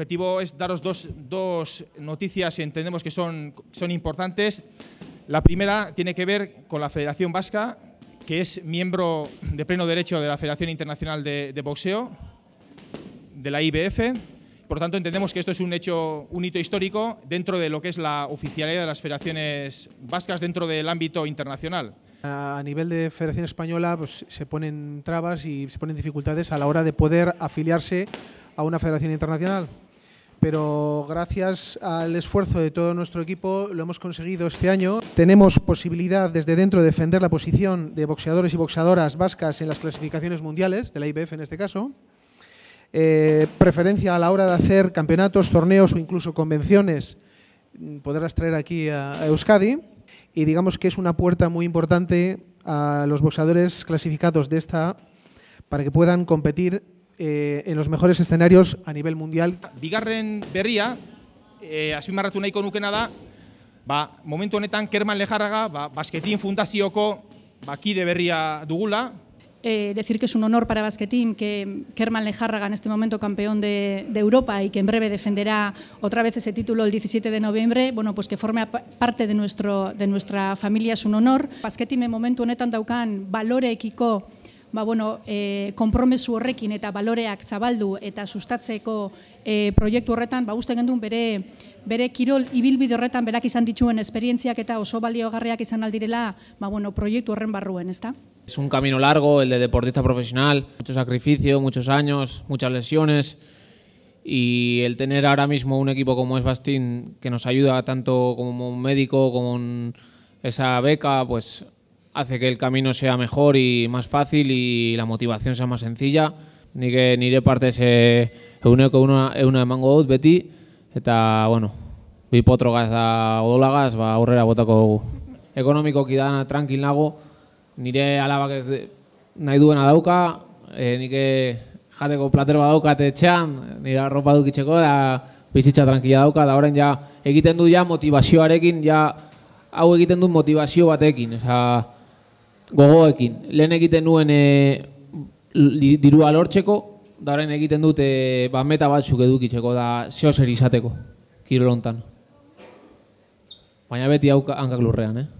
objetivo es daros dos, dos noticias y entendemos que son, son importantes. La primera tiene que ver con la Federación Vasca, que es miembro de pleno derecho de la Federación Internacional de, Boxeo, de la IBF. Por lo tanto, entendemos que esto es un hecho, un hito histórico dentro de lo que es la oficialidad de las federaciones vascas dentro del ámbito internacional. A nivel de Federación Española pues, se ponen trabas y se ponen dificultades a la hora de poder afiliarse a una federación internacional pero gracias al esfuerzo de todo nuestro equipo lo hemos conseguido este año. Tenemos posibilidad desde dentro de defender la posición de boxeadores y boxeadoras vascas en las clasificaciones mundiales, de la IBF en este caso. Eh, preferencia a la hora de hacer campeonatos, torneos o incluso convenciones, mm, poderlas traer aquí a Euskadi. Y digamos que es una puerta muy importante a los boxeadores clasificados de esta para que puedan competir eh, en los mejores escenarios a nivel mundial. Bigarren berria, eh, azpimarratu nahiko nukena da, ba, momentu honetan Kerman Lejarraga, ba, basketin fundazioko ba, kide berria dugula. Eh, decir que es un honor para basketin que Kerman Lejarraga en este momento campeón de, de Europa y que en breve defenderá otra vez ese título el 17 de noviembre, bueno, pues que forme parte de, nuestro, de nuestra familia es un honor. Basketin en momento honetan daukan valore ekiko, ba, bueno, e, eh, konpromesu horrekin eta baloreak zabaldu eta sustatzeko e, proiektu horretan, ba, uste gendun bere, bere kirol ibilbide horretan berak izan dituen esperientziak eta oso baliogarriak izan aldirela ba, bueno, proiektu horren barruen, ezta? Es un camino largo, el de deportista profesional, mucho sacrificio, muchos años, muchas lesiones, Y el tener ahora mismo un equipo como es Bastín, que nos ayuda tanto como un médico, como un, esa beca, pues hace que el camino sea mejor y más fácil y la motivación sea más sencilla. Ni que nire parte se uneko una una emango dut beti eta bueno, bi potro gas da odolagas, ba aurrera botako dugu. Ekonomiko kidana, tranquil nago. Nire alabak ez nahi duena dauka, Ni eh, nike jateko plater badaukat etxean, nire arropa dukitzeko, da bizitza tranquila dauka, da orain ja egiten du ja motivazioarekin, ja hau egiten du motivazio batekin, oza, sea, gogoekin. Lehen egiten nuen e, dirua lortzeko, da egiten dute ba, meta batzuk edukitzeko da zehozer izateko, kirolontan. Baina beti hau hankak lurrean, eh?